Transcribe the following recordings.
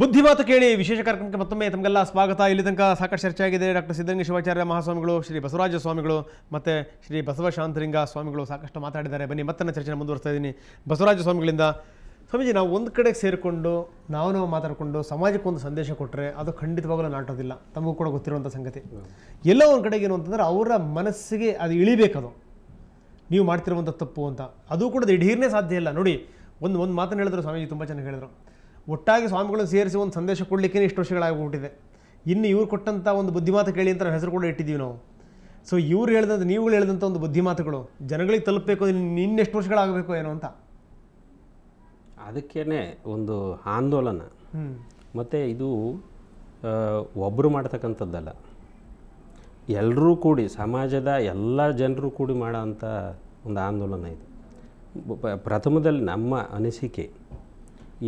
ಬುದ್ಧಿ ಮಾತು ಕೇಳಿ ವಿಶೇಷ ಕಾರ್ಯಕ್ರಮಕ್ಕೆ ಮತ್ತೊಮ್ಮೆ ತಮಗೆಲ್ಲ ಸ್ವಾಗತ ಇಲ್ಲಿ ತನಕ ಸಾಕಷ್ಟು ಚರ್ಚೆ ಆಗಿದೆ ಡಾಕ್ಟರ್ ಸಿದ್ಧಗಂಗೆ ಶಿವಾಚಾರ್ಯ ಮಹಾಸ್ವಾಮಿಗಳು ಶ್ರೀ ಬಸವರಾಜ ಸ್ವಾಮಿಗಳು ಮತ್ತು ಶ್ರೀ ಬಸವ ಶಾಂತಲಿಂಗ ಸ್ವಾಮಿಗಳು ಸಾಕಷ್ಟು ಮಾತಾಡಿದ್ದಾರೆ ಬನ್ನಿ ನನ್ನ ಚರ್ಚೆನ ಮುಂದುವರಿಸ್ತಾ ಇದ್ದೀನಿ ಬಸವರಾಜ ಸ್ವಾಮಿಗಳಿಂದ ಸ್ವಾಮೀಜಿ ನಾವು ಒಂದು ಕಡೆ ಸೇರಿಕೊಂಡು ನಾವು ನಾವು ಮಾತಾಡಿಕೊಂಡು ಸಮಾಜಕ್ಕೆ ಒಂದು ಸಂದೇಶ ಕೊಟ್ಟರೆ ಅದು ಖಂಡಿತವಾಗಲೂ ನಾಟೋದಿಲ್ಲ ತಮಗೂ ಕೂಡ ಗೊತ್ತಿರುವಂಥ ಸಂಗತಿ ಎಲ್ಲೋ ಒಂದು ಕಡೆಗೆ ಏನು ಅಂತಂದರೆ ಅವರ ಮನಸ್ಸಿಗೆ ಅದು ಇಳಿಬೇಕದು ನೀವು ಮಾಡ್ತಿರುವಂಥ ತಪ್ಪು ಅಂತ ಅದು ಕೂಡ ದಿಢೀರ್ನೇ ಸಾಧ್ಯ ಇಲ್ಲ ನೋಡಿ ಒಂದು ಒಂದು ಮಾತನ್ನು ಹೇಳಿದ್ರು ಸ್ವಾಮೀಜಿ ತುಂಬ ಚೆನ್ನಾಗಿ ಹೇಳಿದರು ಒಟ್ಟಾಗಿ ಸ್ವಾಮಿಗಳನ್ನು ಸೇರಿಸಿ ಒಂದು ಸಂದೇಶ ಕೊಡಲಿಕ್ಕೆ ಇಷ್ಟು ವರ್ಷಗಳಾಗ್ಬಿಟ್ಟಿದೆ ಇನ್ನು ಇವ್ರು ಕೊಟ್ಟಂಥ ಒಂದು ಬುದ್ಧಿಮಾತು ಕೇಳಿ ಅಂತ ಹೆಸರು ಕೂಡ ಇಟ್ಟಿದ್ದೀವಿ ನಾವು ಸೊ ಇವ್ರು ಹೇಳಿದಂಥ ನೀವುಗಳು ಹೇಳಿದಂಥ ಒಂದು ಬುದ್ಧಿಮಾತುಗಳು ಜನಗಳಿಗೆ ತಲುಪಬೇಕು ಇನ್ನೆಷ್ಟು ವರ್ಷಗಳಾಗಬೇಕು ಏನೋ ಅಂತ ಅದಕ್ಕೇ ಒಂದು ಆಂದೋಲನ ಮತ್ತು ಇದು ಒಬ್ಬರು ಮಾಡ್ತಕ್ಕಂಥದ್ದಲ್ಲ ಎಲ್ಲರೂ ಕೂಡಿ ಸಮಾಜದ ಎಲ್ಲ ಜನರು ಕೂಡಿ ಮಾಡೋ ಒಂದು ಆಂದೋಲನ ಇದು ಪ್ರಥಮದಲ್ಲಿ ನಮ್ಮ ಅನಿಸಿಕೆ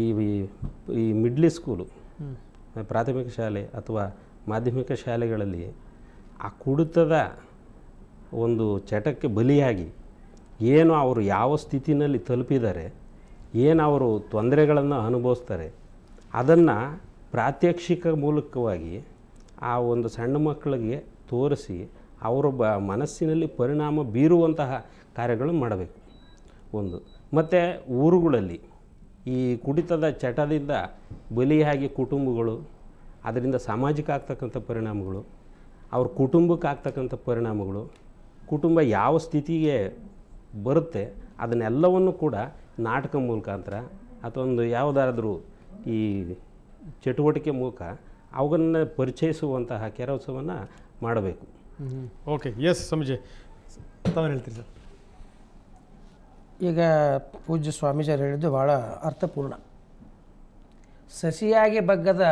ಈ ಈ ಮಿಡ್ಲಿ ಸ್ಕೂಲು ಪ್ರಾಥಮಿಕ ಶಾಲೆ ಅಥವಾ ಮಾಧ್ಯಮಿಕ ಶಾಲೆಗಳಲ್ಲಿ ಆ ಕುಡಿತದ ಒಂದು ಚಟಕ್ಕೆ ಬಲಿಯಾಗಿ ಏನು ಅವರು ಯಾವ ಸ್ಥಿತಿನಲ್ಲಿ ತಲುಪಿದ್ದಾರೆ ಏನು ಅವರು ತೊಂದರೆಗಳನ್ನು ಅನುಭವಿಸ್ತಾರೆ ಅದನ್ನು ಪ್ರಾತ್ಯಕ್ಷಿಕ ಮೂಲಕವಾಗಿ ಆ ಒಂದು ಸಣ್ಣ ಮಕ್ಕಳಿಗೆ ತೋರಿಸಿ ಅವರ ಬ ಮನಸ್ಸಿನಲ್ಲಿ ಪರಿಣಾಮ ಬೀರುವಂತಹ ಕಾರ್ಯಗಳು ಮಾಡಬೇಕು ಒಂದು ಮತ್ತು ಊರುಗಳಲ್ಲಿ ಈ ಕುಡಿತದ ಚಟದಿಂದ ಬಲಿಯಾಗಿ ಕುಟುಂಬಗಳು ಅದರಿಂದ ಸಾಮಾಜಿಕ ಆಗ್ತಕ್ಕಂಥ ಪರಿಣಾಮಗಳು ಅವ್ರ ಕುಟುಂಬಕ್ಕೆ ಆಗ್ತಕ್ಕಂಥ ಪರಿಣಾಮಗಳು ಕುಟುಂಬ ಯಾವ ಸ್ಥಿತಿಗೆ ಬರುತ್ತೆ ಅದನ್ನೆಲ್ಲವನ್ನು ಕೂಡ ನಾಟಕ ಮುಖಾಂತರ ಅಥವಾ ಒಂದು ಯಾವುದಾದ್ರೂ ಈ ಚಟುವಟಿಕೆ ಮೂಲಕ ಅವುಗಳನ್ನು ಪರಿಚಯಿಸುವಂತಹ ಕೆಲಸವನ್ನು ಮಾಡಬೇಕು ಓಕೆ ಎಸ್ ಸಂಜೆ ತಾವೇನು ಹೇಳ್ತೀರಿ ಸರ್ ಈಗ ಪೂಜ್ಯ ಸ್ವಾಮೀಜಿಯವರು ಹೇಳಿದ್ದು ಭಾಳ ಅರ್ಥಪೂರ್ಣ ಸಸಿಯಾಗಿ ಬಗ್ಗದ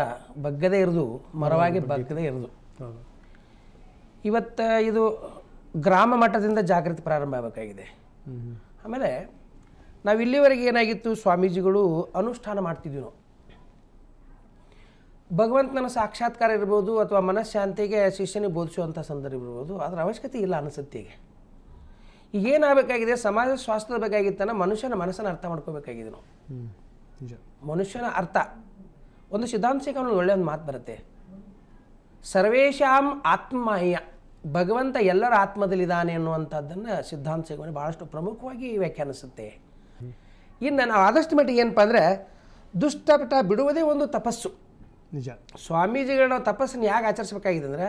ಬಗ್ಗದೇ ಇರೋದು ಮರವಾಗಿ ಬಗ್ಗದೇ ಇರೋದು ಇವತ್ತು ಇದು ಗ್ರಾಮ ಮಟ್ಟದಿಂದ ಜಾಗೃತಿ ಪ್ರಾರಂಭ ಆಗಬೇಕಾಗಿದೆ ಆಮೇಲೆ ನಾವು ಇಲ್ಲಿವರೆಗೆ ಏನಾಗಿತ್ತು ಸ್ವಾಮೀಜಿಗಳು ಅನುಷ್ಠಾನ ಮಾಡ್ತಿದ್ವಿ ನಾವು ಭಗವಂತನ ಸಾಕ್ಷಾತ್ಕಾರ ಇರ್ಬೋದು ಅಥವಾ ಮನಃಶಾಂತಿಗೆ ಶಿಷ್ಯನಿಗೆ ಬೋಧಿಸುವಂಥ ಸಂದರ್ಭ ಇರ್ಬೋದು ಅದರ ಅವಶ್ಯಕತೆ ಇಲ್ಲ ಅನಿಸುತ್ತೆ ಈಗ ಏನಾಗಬೇಕಾಗಿದೆ ಸಮಾಜ ಸ್ವಾಸ್ಥ್ಯ ಬೇಕಾಗಿತ್ತ ಮನುಷ್ಯನ ಮನಸ್ಸನ್ನು ಅರ್ಥ ಮಾಡ್ಕೋಬೇಕಾಗಿದೆ ನಾವು ಮನುಷ್ಯನ ಅರ್ಥ ಒಂದು ಸಿದ್ಧಾಂತಕ್ಕೆ ಅವನಿಗೆ ಒಳ್ಳೆಯ ಒಂದು ಮಾತು ಬರುತ್ತೆ ಸರ್ವೇಶಾಂ ಆತ್ಮಯ್ಯ ಭಗವಂತ ಎಲ್ಲರ ಆತ್ಮದಲ್ಲಿದ್ದಾನೆ ಅನ್ನುವಂಥದ್ದನ್ನು ಸಿದ್ಧಾಂತ ಭಾಳಷ್ಟು ಪ್ರಮುಖವಾಗಿ ವ್ಯಾಖ್ಯಾನಿಸುತ್ತೆ ಇನ್ನು ನಾವು ಆದಷ್ಟು ಮಟ್ಟಿಗೆ ಏನಪ್ಪ ಅಂದರೆ ದುಷ್ಟಪಟ ಬಿಡುವುದೇ ಒಂದು ತಪಸ್ಸು ನಿಜ ಸ್ವಾಮೀಜಿಗಳ ತಪಸ್ಸನ್ನು ಯಾಕೆ ಆಚರಿಸ್ಬೇಕಾಗಿದೆ ಅಂದರೆ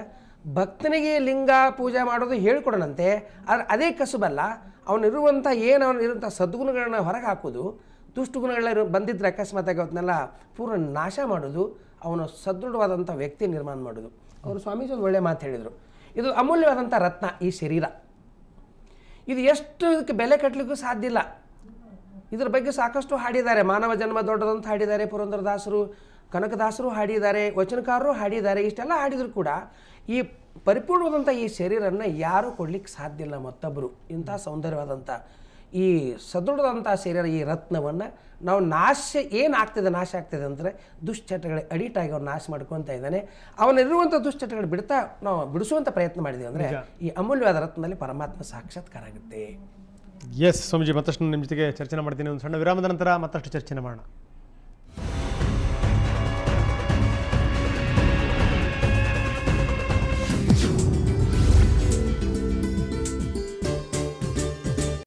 ಭಕ್ತನಿಗೆ ಲಿಂಗ ಪೂಜೆ ಮಾಡೋದು ಹೇಳ್ಕೊಡೋಣಂತೆ ಆದರೆ ಅದೇ ಕಸುಬಲ್ಲ ಅವನಿರುವಂಥ ಏನು ಅವನಿರುವಂಥ ಸದ್ಗುಣಗಳನ್ನ ಹೊರಗೆ ಹಾಕೋದು ದುಷ್ಟುಗುಣಗಳೆಲ್ಲ ಬಂದಿದ್ದರೆ ಅಕಸ್ಮಾತಾಗಿ ಅವತ್ತನ್ನೆಲ್ಲ ಪೂರ್ಣ ನಾಶ ಮಾಡೋದು ಅವನು ಸದೃಢವಾದಂಥ ವ್ಯಕ್ತಿ ನಿರ್ಮಾಣ ಮಾಡೋದು ಅವರು ಸ್ವಾಮೀಜಿ ಒಂದು ಒಳ್ಳೆಯ ಮಾತು ಹೇಳಿದರು ಇದು ಅಮೂಲ್ಯವಾದಂಥ ರತ್ನ ಈ ಶರೀರ ಇದು ಎಷ್ಟು ಇದಕ್ಕೆ ಬೆಲೆ ಕಟ್ಟಲಿಕ್ಕೂ ಸಾಧ್ಯ ಇಲ್ಲ ಇದ್ರ ಬಗ್ಗೆ ಸಾಕಷ್ಟು ಹಾಡಿದ್ದಾರೆ ಮಾನವ ಜನ್ಮ ದೊಡ್ಡದಂತ ಹಾಡಿದ್ದಾರೆ ಪುರಂದರದಾಸರು ಕನಕದಾಸರು ಹಾಡಿದ್ದಾರೆ ವಚನಕಾರರು ಹಾಡಿದ್ದಾರೆ ಇಷ್ಟೆಲ್ಲ ಹಾಡಿದರೂ ಕೂಡ ಈ ಪರಿಪೂರ್ಣವಾದಂಥ ಈ ಶರೀರನ್ನು ಯಾರೂ ಕೊಡ್ಲಿಕ್ಕೆ ಸಾಧ್ಯ ಇಲ್ಲ ಮತ್ತೊಬ್ಬರು ಇಂಥ ಸೌಂದರ್ಯವಾದಂಥ ಈ ಸದೃಢದಂಥ ಶರೀರ ಈ ರತ್ನವನ್ನು ನಾವು ನಾಶ ಏನಾಗ್ತಿದೆ ನಾಶ ಆಗ್ತಿದೆ ಅಂದರೆ ದುಶ್ಚಟಗಳ ಅಡಿಟ್ ಆಗಿ ಅವ್ನು ನಾಶ ಮಾಡ್ಕೊತ ಇದ್ದಾನೆ ಅವನಿರುವಂಥ ದುಶ್ಚಟಗಳು ಬಿಡ್ತಾ ನಾವು ಬಿಡಿಸುವಂಥ ಪ್ರಯತ್ನ ಮಾಡಿದ್ವಿ ಅಂದರೆ ಈ ಅಮೂಲ್ಯವಾದ ರತ್ನದಲ್ಲಿ ಪರಮಾತ್ಮ ಸಾಕ್ಷಾತ್ಕಾರ ಆಗುತ್ತೆ ಎಸ್ ಸ್ವಾಮೀಜಿ ಮತ್ತಷ್ಟು ನಿಮ್ಮ ಜೊತೆಗೆ ಚರ್ಚೆ ಮಾಡ್ತೀನಿ ಒಂದು ಸಣ್ಣ ವಿರಾಮದ ನಂತರ ಮತ್ತಷ್ಟು ಚರ್ಚೆ ಮಾಡೋಣ